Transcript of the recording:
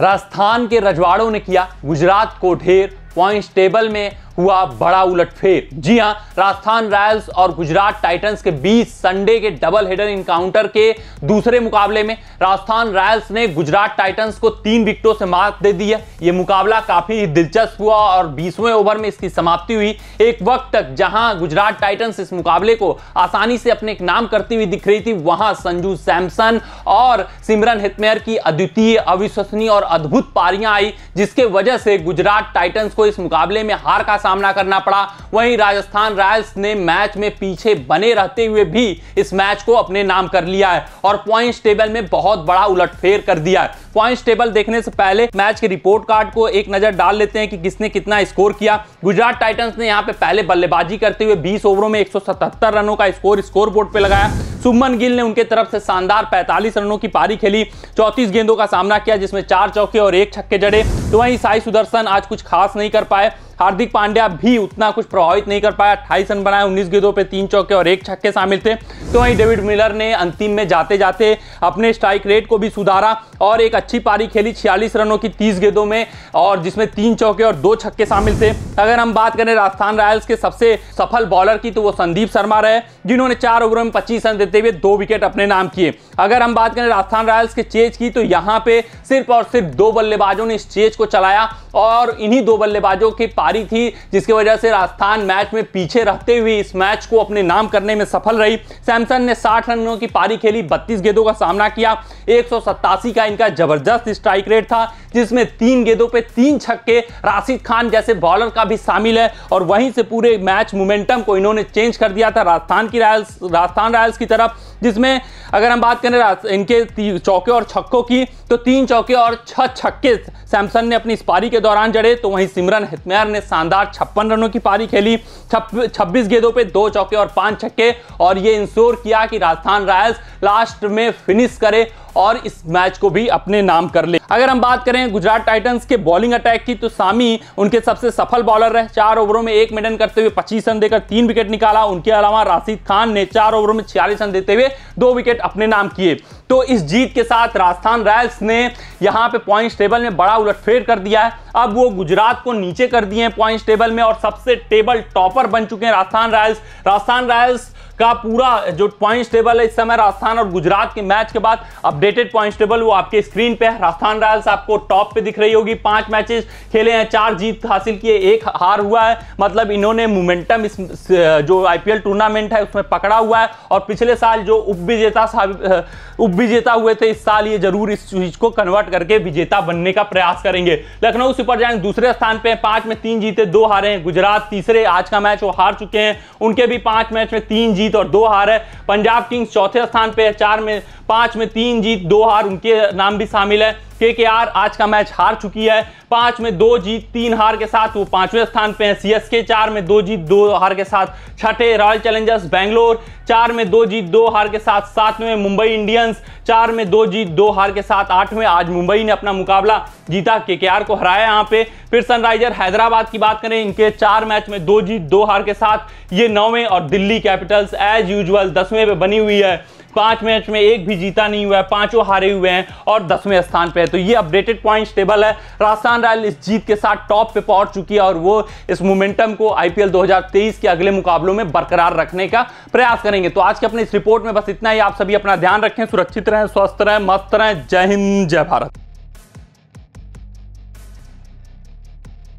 राजस्थान के रजवाड़ों ने किया गुजरात को ढेर पॉइंट्स टेबल में हुआ बड़ा उलटफेर जी हां राजस्थान रॉयल्स और गुजरात टाइटंस के बीच संडे के डबल हेडर इनकाउंटर के दूसरे मुकाबले में राजस्थान रॉयल्स ने गुजरात टाइटंस को तीन विकेटों से मात दे दी है यह मुकाबला काफी दिलचस्प हुआ और बीसवें ओवर में इसकी समाप्ति हुई एक वक्त तक जहां गुजरात टाइटन्स इस मुकाबले को आसानी से अपने नाम करती हुई दिख रही थी वहां संजू सैमसन और सिमरन हितमेयर की अद्वितीय अविश्वसनीय और अद्भुत पारियां आई जिसके वजह से गुजरात टाइटन्स को इस मुकाबले में हार का सामना करना पड़ा वहीं राजस्थान रॉयल्स ने मैच में पीछे बने रहते हुए भी इस मैच को अपने नाम कर लिया है और पॉइंट्स टेबल में बहुत बड़ा उलटफेर कर दिया है पॉइंट्स टेबल देखने से पहले मैच के रिपोर्ट कार्ड को एक नजर डाल लेते हैं कि किसने कितना स्कोर किया गुजरात टाइटन्स ने यहाँ पे पहले बल्लेबाजी करते हुए बीस ओवरों में 177 रनों का स्कोर स्कोर बोर्ड पर लगाया सुमन गिल ने उनके तरफ से शानदार 45 रनों की पारी खेली 34 गेंदों का सामना किया जिसमें चार चौके और एक छक्के जड़े तो वहीं साई सुदर्शन आज कुछ खास नहीं कर पाए हार्दिक पांड्या भी उतना कुछ प्रभावित नहीं कर पाया अट्ठाईस रन बनाए उन्नीस गेंदों पर तीन चौके और एक छक्के शामिल थे तो वहीं डेविड मिलर ने अंतिम में जाते जाते अपने स्ट्राइक रेट को भी सुधारा और एक अच्छी पारी खेली छियालीस रनों की तीस गेंदों में और जिसमें तीन चौके और दो छक्के शामिल थे अगर हम बात करें राजस्थान रॉयल्स के सबसे सफल बॉलर की तो वो संदीप शर्मा रहे जिन्होंने चार ओवरों में पच्चीस रन देते हुए दो विकेट अपने नाम किए अगर हम बात करें राजस्थान रॉयल्स के चेज की तो यहाँ पे सिर्फ और सिर्फ दो बल्लेबाजों ने इस चेज को चलाया और इन्हीं दो बल्लेबाजों के भारी थी जिसकी वजह से राजस्थान मैच में पीछे रहते हुए इस मैच को अपने नाम करने में सफल रही सैमसन ने साठ रनों की पारी खेली बत्तीस गेंदों का सामना किया एक का इनका जबरदस्त स्ट्राइक रेट था जिसमें तीन गेंदों पे तीन छक्के राशिद खान जैसे बॉलर का भी शामिल है और वहीं से पूरे मैच मोमेंटम को इन्होंने चेंज कर दिया था राजस्थान की रॉयल्स राजस्थान रॉयल्स की तरफ जिसमें अगर हम बात करें इनके चौके और छक्कों की तो तीन चौके और छह छक्के सैमसन ने अपनी इस पारी के दौरान जड़े तो वहीं सिमरन हितमेर ने शानदार छप्पन रनों की पारी खेली छब्बीस गेंदों पे दो चौके और पांच छक्के और ये इंश्योर किया कि राजस्थान रॉयल्स लास्ट में फिनिश करे और इस मैच को भी अपने नाम कर ले अगर हम बात करें गुजरात टाइटंस के बॉलिंग अटैक की तो सामी उनके सबसे सफल बॉलर रहे चार ओवरों में एक मेडन करते हुए पच्चीस रन देकर तीन विकेट निकाला उनके अलावा राशिद खान ने चार ओवरों में छियालीस रन देते हुए दो विकेट अपने नाम किए तो इस जीत के साथ राजस्थान रॉयल्स ने यहाँ पे पॉइंट टेबल में बड़ा उलटफेर कर दिया है अब वो गुजरात को नीचे कर दिए हैं पॉइंट्स टेबल में और सबसे टेबल टॉपर बन चुके हैं राजस्थान रॉयल्स राजस्थान रॉयल्स का पूरा जो पॉइंट्स टेबल है इस समय राजस्थान और गुजरात के मैच के बाद अपडेटेड पॉइंट्स टेबल वो आपके स्क्रीन पे है राजस्थान रॉयल्स आपको टॉप पे दिख रही होगी पांच मैचेस खेले हैं चार जीत हासिल किए एक हार हुआ है मतलब इन्होंने मोमेंटम इस जो आईपीएल टूर्नामेंट है उसमें पकड़ा हुआ है और पिछले साल जो उप विजेता उप विजेता हुए थे इस साल ये जरूर इस चीज को कन्वर्ट करके विजेता बनने का प्रयास करेंगे लखनऊ सुपर जायंट दूसरे स्थान पे पांच में तीन जीते दो हारे हैं गुजरात तीसरे आज का मैच वो हार चुके हैं उनके भी पांच मैच में तीन जीत और दो हार है पंजाब किंग्स चौथे स्थान पे है चार में पांच में तीन जीत दो हार उनके नाम भी शामिल है के के आर आज का मैच हार चुकी है पांच में दो जीत तीन हार के साथ वो पांचवें स्थान पे है सीएसके चार में दो जीत दो हार के साथ छठे रॉयल चैलेंजर्स बैंगलोर चार में दो जीत दो हार के साथ सातवें मुंबई इंडियंस चार में दो जीत दो हार के साथ आठवें आज मुंबई ने अपना मुकाबला जीता के को हराया यहाँ पे फिर सनराइजर हैदराबाद की बात करें इनके चार मैच में दो जीत दो हार के साथ ये नौवें और दिल्ली कैपिटल्स एज यूजल दसवें पे बनी हुई है पांच मैच में एक भी जीता नहीं हुआ है पांचों हारे हुए हैं और दसवें स्थान पर है तो ये अपडेटेड पॉइंट्स टेबल है राजस्थान रॉयल इस जीत के साथ टॉप पे पहुंच चुकी है और वो इस मोमेंटम को आईपीएल 2023 के अगले मुकाबलों में बरकरार रखने का प्रयास करेंगे तो आज के अपने इस रिपोर्ट में बस इतना ही आप सभी अपना ध्यान रखें सुरक्षित रहें स्वस्थ रहें मस्त रहें जय हिंद जय भारत